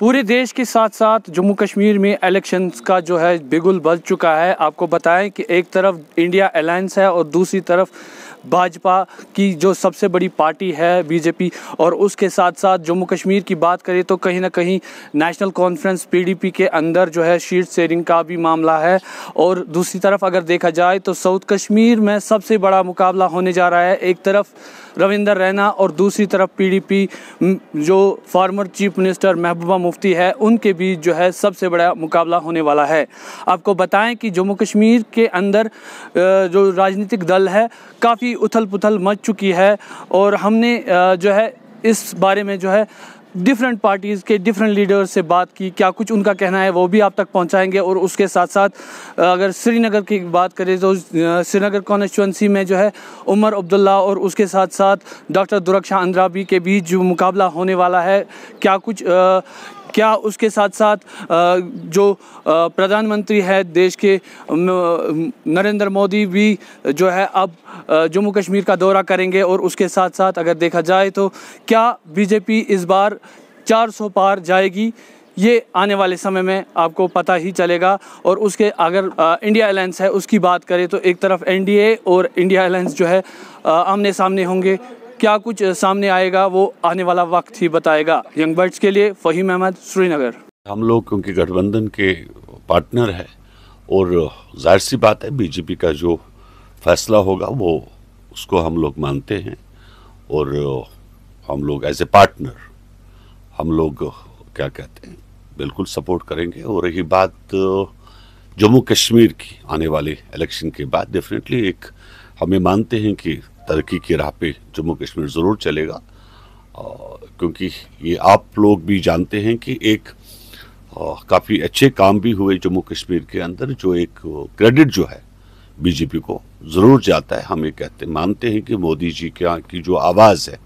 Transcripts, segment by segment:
पूरे देश के साथ साथ जम्मू कश्मीर में इलेक्शंस का जो है बिगुल बज चुका है आपको बताएं कि एक तरफ इंडिया अलायंस है और दूसरी तरफ भाजपा की जो सबसे बड़ी पार्टी है बीजेपी और उसके साथ साथ जम्मू कश्मीर की बात करें तो कहीं ना कहीं नेशनल कॉन्फ्रेंस पीडीपी के अंदर जो है शीट शेयरिंग का भी मामला है और दूसरी तरफ अगर देखा जाए तो साउथ कश्मीर में सबसे बड़ा मुकाबला होने जा रहा है एक तरफ रविंदर रैना और दूसरी तरफ पीडीपी जो former chief minister Mehbooba Mufti है उनके बीच जो है सबसे बड़ा मुकाबला होने वाला है आपको बताएं कि जम्मू कश्मीर के अंदर जो राजनीतिक दल है काफ़ी काफ़ी उथल पुथल मच चुकी है और हमने जो है इस बारे में जो है डिफरेंट पार्टीज़ के डिफरेंट लीडर्स से बात की क्या कुछ उनका कहना है वो भी आप तक पहुंचाएंगे और उसके साथ साथ अगर श्रीनगर की बात करें तो श्रीनगर कॉन्स्टिटुंसी में जो है उमर अब्दुल्ला और उसके साथ साथ डॉक्टर दुरक्षा अंद्राबी के बीच जो मुकाबला होने वाला है क्या कुछ क्या उसके साथ साथ जो प्रधानमंत्री है देश के नरेंद्र मोदी भी जो है अब जम्मू कश्मीर का दौरा करेंगे और उसके साथ साथ अगर देखा जाए तो क्या बीजेपी इस बार 400 पार जाएगी ये आने वाले समय में आपको पता ही चलेगा और उसके अगर इंडिया अलायंस है उसकी बात करें तो एक तरफ एनडीए और इंडिया अलायंस जो है आमने सामने होंगे क्या कुछ सामने आएगा वो आने वाला वक्त ही बताएगा यंग बर्ड्स के लिए फहीम अहमद श्रीनगर हम लोग क्योंकि गठबंधन के पार्टनर है और जाहिर सी बात है बीजेपी का जो फैसला होगा वो उसको हम लोग मानते हैं और हम लोग एज ए पार्टनर हम लोग क्या कहते हैं बिल्कुल सपोर्ट करेंगे और रही बात जम्मू कश्मीर की आने वाले इलेक्शन के बाद डेफिनेटली एक हमें मानते हैं कि तरक्की की राह पे जम्मू कश्मीर ज़रूर चलेगा क्योंकि ये आप लोग भी जानते हैं कि एक काफ़ी अच्छे काम भी हुए जम्मू कश्मीर के अंदर जो एक क्रेडिट जो है बीजेपी को ज़रूर जाता है हम ये कहते मानते हैं कि मोदी जी के यहाँ की जो आवाज़ है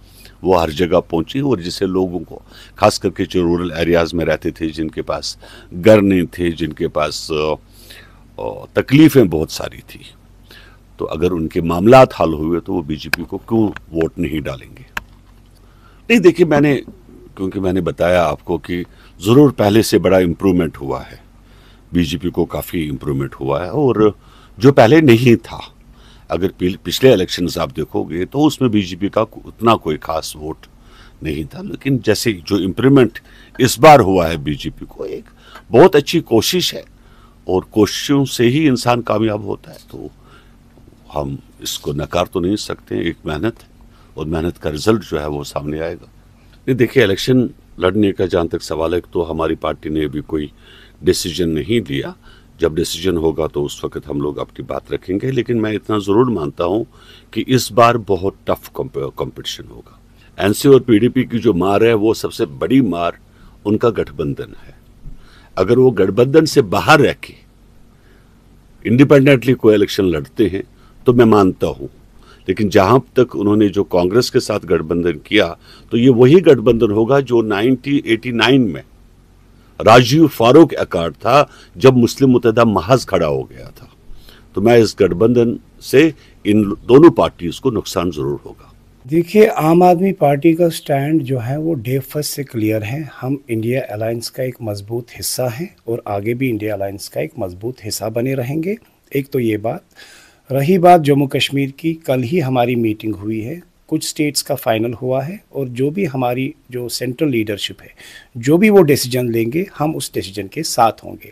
वो हर जगह पहुंची और जिससे लोगों को खास करके जो रूरल एरियाज़ में रहते थे जिनके पास घर नहीं थे जिनके पास तकलीफ़ें बहुत सारी थी तो अगर उनके मामला हल हुए तो वो बीजेपी को क्यों वोट नहीं डालेंगे नहीं देखिए मैंने क्योंकि मैंने बताया आपको कि ज़रूर पहले से बड़ा इम्प्रूवमेंट हुआ है बीजेपी को काफ़ी इम्प्रूवमेंट हुआ है और जो पहले नहीं था अगर पिछले इलेक्शन आप देखोगे तो उसमें बीजेपी का उतना कोई खास वोट नहीं था लेकिन जैसे जो इम्प्रूवमेंट इस बार हुआ है बीजेपी को एक बहुत अच्छी कोशिश है और कोशिशों से ही इंसान कामयाब होता है तो हम इसको नकार तो नहीं सकते एक मेहनत और मेहनत का रिजल्ट जो है वो सामने आएगा नहीं देखिए इलेक्शन लड़ने का जहाँ तक सवाल है तो हमारी पार्टी ने अभी कोई डिसीजन नहीं लिया जब डिसीजन होगा तो उस वक्त हम लोग अपनी बात रखेंगे लेकिन मैं इतना ज़रूर मानता हूँ कि इस बार बहुत टफ कंपटीशन होगा एनसी और पीडीपी की जो मार है वो सबसे बड़ी मार उनका गठबंधन है अगर वो गठबंधन से बाहर रह के इंडिपेंडेंटली कोई इलेक्शन लड़ते हैं तो मैं मानता हूँ लेकिन जहाँ तक उन्होंने जो कांग्रेस के साथ गठबंधन किया तो ये वही गठबंधन होगा जो 1989 में राजीव फारूक एकाड था जब मुस्लिम मुतहदा महज खड़ा हो गया था तो मैं इस गठबंधन से इन दोनों पार्टीज को नुकसान ज़रूर होगा देखिए आम आदमी पार्टी का स्टैंड जो है वो डे फर्स्ट से क्लियर है हम इंडिया अलायंस का एक मजबूत हिस्सा है और आगे भी इंडिया अलायंस का एक मजबूत हिस्सा बने रहेंगे एक तो ये बात रही बात जम्मू कश्मीर की कल ही हमारी मीटिंग हुई है कुछ स्टेट्स का फाइनल हुआ है और जो भी हमारी जो सेंट्रल लीडरशिप है जो भी वो डिसीजन लेंगे हम उस डिसीजन के साथ होंगे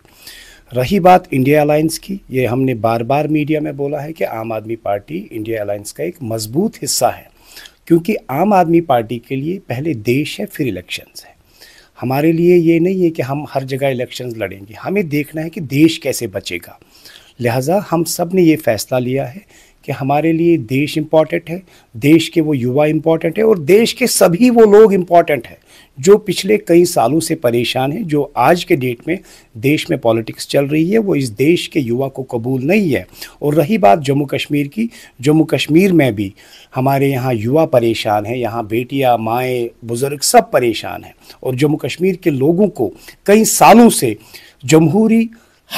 रही बात इंडिया अलायंस की ये हमने बार बार मीडिया में बोला है कि आम आदमी पार्टी इंडिया अलायंस का एक मजबूत हिस्सा है क्योंकि आम आदमी पार्टी के लिए पहले देश है फिर इलेक्शंस है हमारे लिए ये नहीं है कि हम हर जगह इलेक्शंस लड़ेंगे हमें देखना है कि देश कैसे बचेगा लिहाजा हम सब ने ये फ़ैसला लिया है कि हमारे लिए देश इम्पॉर्टेंट है देश के वो युवा इम्पॉर्टेंट है और देश के सभी वो लोग इम्पॉर्टेंट हैं जो पिछले कई सालों से परेशान हैं जो आज के डेट में देश में पॉलिटिक्स चल रही है वो इस देश के युवा को कबूल नहीं है और रही बात जम्मू कश्मीर की जम्मू कश्मीर में भी हमारे यहाँ युवा परेशान हैं यहाँ बेटियाँ माएँ बुज़ुर्ग सब परेशान हैं और जम्मू कश्मीर के लोगों को कई सालों से जमहूरी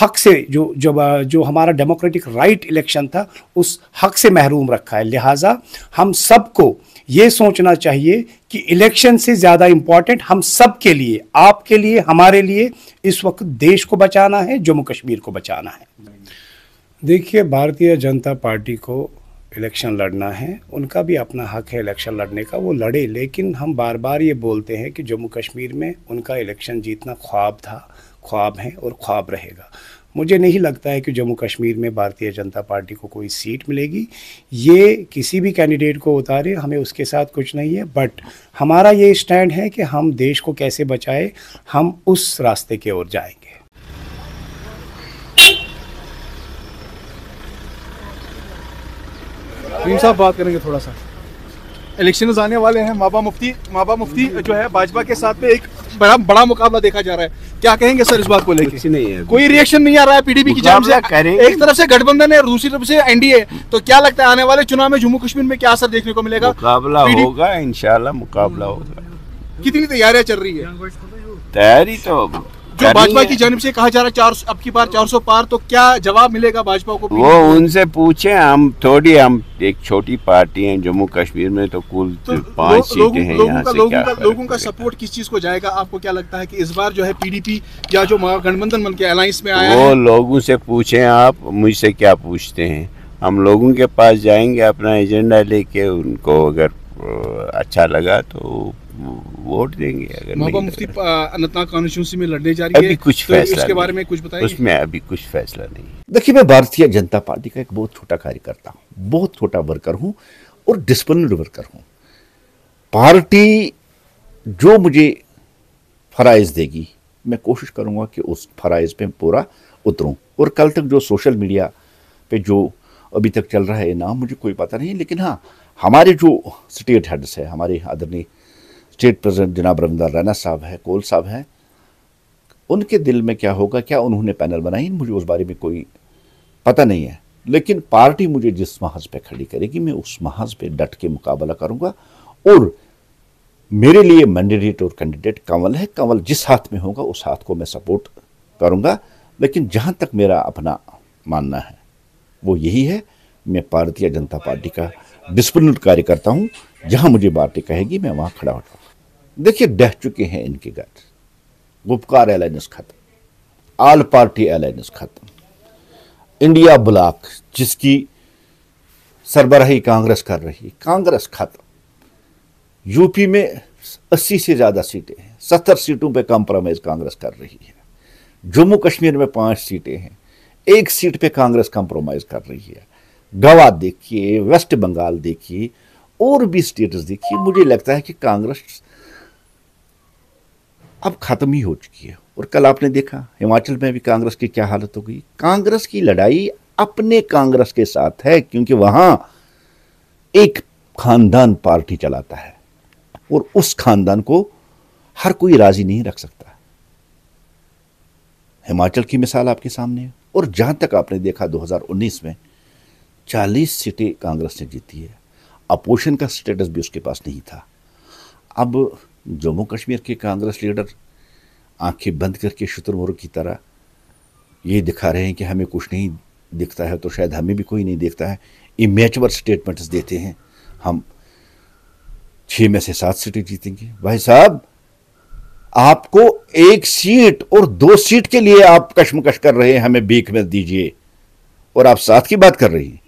हक से जो जब जो हमारा डेमोक्रेटिक राइट इलेक्शन था उस हक से महरूम रखा है लिहाजा हम सबको ये सोचना चाहिए कि इलेक्शन से ज़्यादा इम्पॉर्टेंट हम सब के लिए आपके लिए हमारे लिए इस वक्त देश को बचाना है जम्मू कश्मीर को बचाना है देखिए भारतीय जनता पार्टी को इलेक्शन लड़ना है उनका भी अपना हक है इलेक्शन लड़ने का वो लड़े लेकिन हम बार बार ये बोलते हैं कि जम्मू कश्मीर में उनका इलेक्शन जीतना ख्वाब था ख्वाब हैं और ख्वाब रहेगा मुझे नहीं लगता है कि जम्मू कश्मीर में भारतीय जनता पार्टी को कोई सीट मिलेगी ये किसी भी कैंडिडेट को उतारे हमें उसके साथ कुछ नहीं है बट हमारा ये स्टैंड है कि हम देश को कैसे बचाए हम उस रास्ते की ओर जाएंगे साहब बात करेंगे थोड़ा सा इलेक्शन आने वाले हैं माबा मुफ्ती माबा मुफ्ती जो है भाजपा के साथ में एक बड़ा बड़ा मुकाबला देखा जा रहा है क्या कहेंगे सर इस बात को लेकर नहीं है कोई रिएक्शन नहीं आ रहा है पीडीपी की जाम से एक तरफ से गठबंधन है और दूसरी तरफ से एनडीए तो क्या लगता है आने वाले चुनाव में जम्मू कश्मीर में क्या असर देखने को मिलेगा मुकाबला होगा इनशाला मुकाबला होगा कितनी तैयारियां चल रही है तैयारी तो जो भाजपा की जानब से कहा जा रहा है चार अब की बार 400 पार तो क्या जवाब मिलेगा भाजपा को वो उनसे पूछे हम थोड़ी हम एक छोटी पार्टी है जम्मू कश्मीर में तो कुल तो पांच सीटें हैं लोगों का लोगों का लोगों का सपोर्ट किस चीज को जाएगा आपको क्या लगता है कि इस बार जो है पीडीपी या जो गठबंधन मन के अलायंस में आया वो लोगों से पूछे आप मुझसे क्या पूछते हैं हम लोगों के पास जाएंगे अपना एजेंडा लेके उनको अगर अच्छा लगा तो वोट देंगे अगर तो मुफ्ती अनंतनाग कॉन्स्टिट्यूंसी में लड़ने जा रही अभी है कुछ तो फैसला उसके बारे में कुछ बताइए उसमें अभी कुछ फैसला नहीं देखिए मैं भारतीय जनता पार्टी का एक बहुत छोटा कार्यकर्ता हूँ बहुत छोटा वर्कर हूँ और डिसिप्लिन वर्कर हूँ पार्टी जो मुझे फ़राइज़ देगी मैं कोशिश करूँगा कि उस फ़राइज़ पर पूरा उतरूँ और कल तक जो सोशल मीडिया पे जो अभी तक चल रहा है नाम मुझे कोई पता नहीं लेकिन हाँ हमारे जो स्टेट हेड्स है हमारे आदरणीय स्टेट प्रेसिडेंट जनाब रविंदर रैना साहब हैं कोल साहब हैं उनके दिल में क्या होगा क्या उन्होंने पैनल बनाई मुझे उस बारे में कोई पता नहीं है लेकिन पार्टी मुझे जिस महज पे खड़ी करेगी मैं उस महज पे डट के मुकाबला करूंगा और मेरे लिए मैंडिडेट और कैंडिडेट कंवल है कंवल जिस हाथ में होगा उस हाथ को मैं सपोर्ट करूंगा लेकिन जहां तक मेरा अपना मानना है वो यही है मैं भारतीय जनता पार्टी का डिसिप्लिन कार्यकर्ता हूं जहां मुझे पार्टी कहेगी मैं वहां खड़ा होता हूँ देखिए डह चुके हैं इनके घर गुपकार एयरलाइंस खत्म आल पार्टी एयरलाइंस खत्म इंडिया ब्लॉक जिसकी सरबराही कांग्रेस कर रही है कांग्रेस खत्म यूपी में अस्सी से ज़्यादा सीटें हैं सत्तर सीटों पे कॉम्प्रोमाइज़ कांग्रेस कर रही है जम्मू कश्मीर में पांच सीटें हैं एक सीट पे कांग्रेस कॉम्प्रोमाइज़ कर रही है गवा देखिए वेस्ट बंगाल देखिए और भी स्टेट्स देखिए मुझे लगता है कि कांग्रेस अब ख़त्म ही हो चुकी है और कल आपने देखा हिमाचल में भी कांग्रेस की क्या हालत हो गई कांग्रेस की लड़ाई अपने कांग्रेस के साथ है क्योंकि वहां एक खानदान पार्टी चलाता है और उस खानदान को हर कोई राज़ी नहीं रख सकता हिमाचल की मिसाल आपके सामने है और जहां तक आपने देखा 2019 में 40 सीटें कांग्रेस ने जीती है अपोजिशन का स्टेटस भी उसके पास नहीं था अब जम्मू कश्मीर के कांग्रेस लीडर आंखें बंद करके शुतुरमुर्ग की तरह ये दिखा रहे हैं कि हमें कुछ नहीं दिखता है तो शायद हमें भी कोई नहीं देखता है इमेचवर स्टेटमेंट्स देते हैं हम छः में से सात सीटें जीतेंगे भाई साहब आपको एक सीट और दो सीट के लिए आप कश्मकश कर रहे हैं हमें बीक में दीजिए और आप साथ की बात कर रही हैं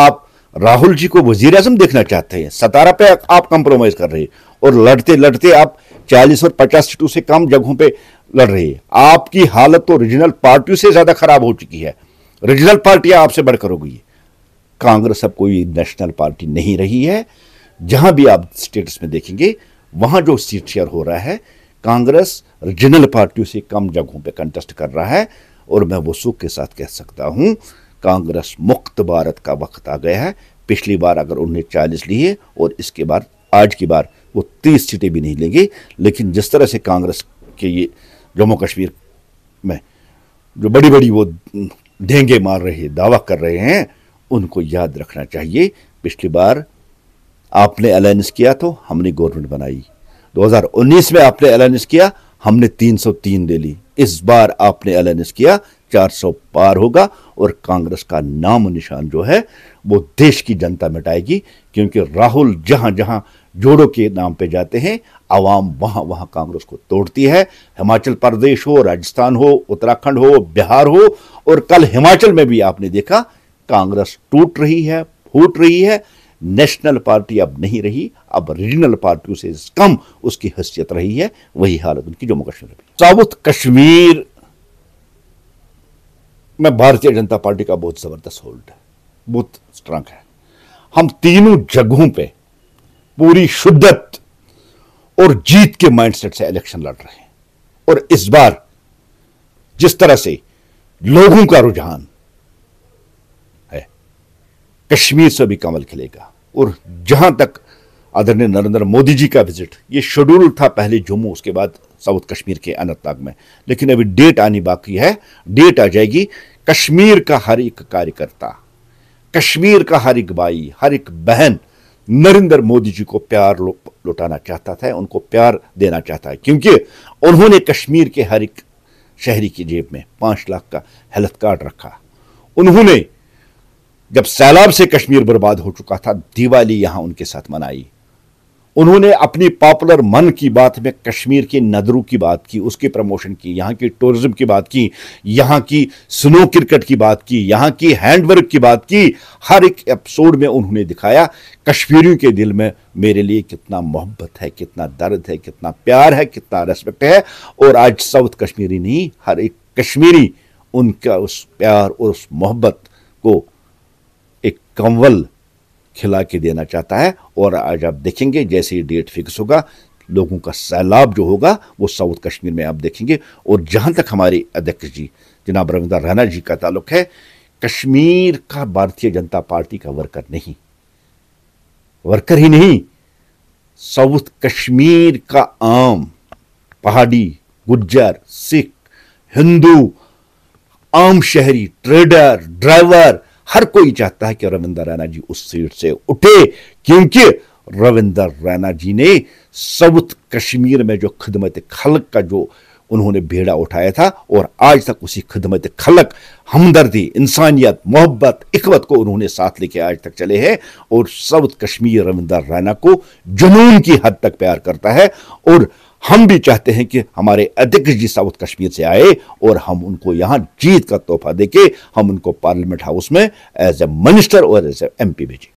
आप राहुल जी को वजीर अजम देखना चाहते हैं सतारा पे आप कंप्रोमाइज कर रहे हैं और लड़ते लड़ते आप चालीस और पचास सीटों से कम जगहों पे लड़ रहे हैं आपकी हालत तो रीजनल पार्टियों से ज़्यादा खराब हो चुकी है रीजनल पार्टियां आपसे बढ़कर हो गई कांग्रेस अब कोई नेशनल पार्टी नहीं रही है जहां भी आप स्टेटस में देखेंगे वहां जो सीट शेयर हो रहा है कांग्रेस रीजनल पार्टियों से कम जगहों पर कंटेस्ट कर रहा है और मैं वो सुख के साथ कह सकता हूं कांग्रेस मुक्त भारत का वक्त आ गया है पिछली बार अगर उन्होंने चालीस लिए और इसके बाद आज की बार वो तीस सीटें भी नहीं लेंगी लेकिन जिस तरह से कांग्रेस के ये जम्मू कश्मीर में जो बड़ी बड़ी वो देंगे मार रहे दावा कर रहे हैं उनको याद रखना चाहिए पिछली बार आपने अलायंस किया तो हमने गवर्नमेंट बनाई 2019 में आपने अलायंस किया हमने 303 दे ली इस बार आपने अलायंस किया 400 पार होगा और कांग्रेस का नाम निशान जो है वो देश की जनता मिटाएगी क्योंकि राहुल जहां जहां जोड़ों के नाम पे जाते हैं आवाम वहां वहां कांग्रेस को तोड़ती है हिमाचल प्रदेश हो राजस्थान हो उत्तराखंड हो बिहार हो और कल हिमाचल में भी आपने देखा कांग्रेस टूट रही है फूट रही है नेशनल पार्टी अब नहीं रही अब रीजनल पार्टियों से कम उसकी हैसियत रही है वही हालत उनकी जम्मू कश्मीर में साउथ कश्मीर मैं भारतीय जनता पार्टी का बहुत ज़बरदस्त होल्ड है बहुत स्ट्रांग है हम तीनों जगहों पे पूरी शुद्धत और जीत के माइंडसेट से इलेक्शन लड़ रहे हैं और इस बार जिस तरह से लोगों का रुझान है कश्मीर से भी कमल खिलेगा और जहां तक आदरणीय नरेंद्र मोदी जी का विजिट ये शेड्यूल था पहले जम्मू उसके बाद साउथ कश्मीर के अनंतनाग में लेकिन अभी डेट आनी बाकी है डेट आ जाएगी कश्मीर का हर एक कार्यकर्ता कश्मीर का हर एक भाई हर एक बहन नरेंद्र मोदी जी को प्यार लौटाना चाहता था उनको प्यार देना चाहता है क्योंकि उन्होंने कश्मीर के हर एक शहरी की जेब में पांच लाख का हेल्थ कार्ड रखा उन्होंने जब सैलाब से कश्मीर बर्बाद हो चुका था दिवाली यहाँ उनके साथ मनाई उन्होंने अपनी पॉपुलर मन की बात में कश्मीर की नदरू की बात की उसकी प्रमोशन की यहाँ की टूरिज्म की बात की यहाँ की स्नो क्रिकेट की बात की यहाँ की हैंडवर्क की बात की हर एक एपिसोड में उन्होंने दिखाया कश्मीरियों के दिल में मेरे लिए कितना मोहब्बत है कितना दर्द है कितना प्यार है कितना रेस्पेक्ट है और आज साउथ कश्मीरी नहीं हर एक कश्मीरी उनका उस प्यार और उस मोहब्बत को एक कंवल खिला के देना चाहता है और आज आप देखेंगे जैसे ही डेट फिक्स होगा लोगों का सैलाब जो होगा वो साउथ कश्मीर में आप देखेंगे और जहाँ तक हमारे अध्यक्ष जी जनाब रविंद्र रैना जी का ताल्लुक है कश्मीर का भारतीय जनता पार्टी का वर्कर नहीं वर्कर ही नहीं साउथ कश्मीर का आम पहाड़ी गुज्जर सिख हिंदू आम शहरी ट्रेडर ड्राइवर हर कोई चाहता है कि रविंदर रैना जी उस सीट से उठे क्योंकि रविंदर रैना जी ने साउथ कश्मीर में जो खदमत खलक का जो उन्होंने भेड़ा उठाया था और आज तक उसी खदमत खलक हमदर्दी इंसानियत मोहब्बत इकवत को उन्होंने साथ लेके आज तक चले हैं और साउथ कश्मीर रविंदर रैना को जुनून की हद तक प्यार करता है और हम भी चाहते हैं कि हमारे अध्यक्ष जी साउथ कश्मीर से आए और हम उनको यहाँ जीत का तोहफा देके हम उनको पार्लियामेंट हाउस में एज ए मिनिस्टर और एज ए एमपी भेजें